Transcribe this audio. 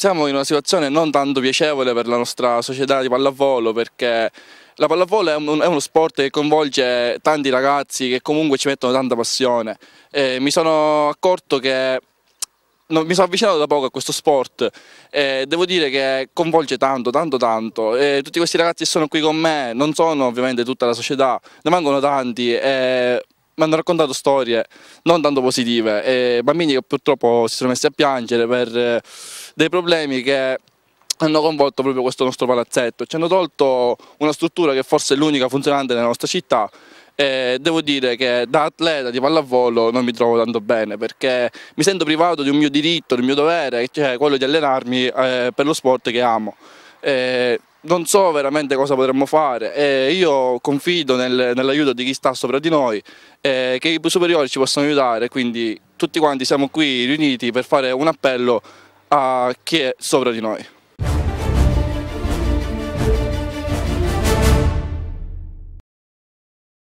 siamo in una situazione non tanto piacevole per la nostra società di pallavolo perché la pallavolo è, un, è uno sport che coinvolge tanti ragazzi che comunque ci mettono tanta passione. E mi sono accorto che non, mi sono avvicinato da poco a questo sport e devo dire che coinvolge tanto, tanto, tanto. E tutti questi ragazzi che sono qui con me non sono ovviamente tutta la società, ne mancano tanti. E mi hanno raccontato storie non tanto positive, e bambini che purtroppo si sono messi a piangere per eh, dei problemi che hanno coinvolto proprio questo nostro palazzetto, ci hanno tolto una struttura che forse è l'unica funzionante nella nostra città e devo dire che da atleta di pallavolo non mi trovo tanto bene perché mi sento privato di un mio diritto, del mio dovere, cioè quello di allenarmi eh, per lo sport che amo. Eh, non so veramente cosa potremmo fare e eh, io confido nel, nell'aiuto di chi sta sopra di noi eh, che i superiori ci possano aiutare quindi tutti quanti siamo qui riuniti per fare un appello a chi è sopra di noi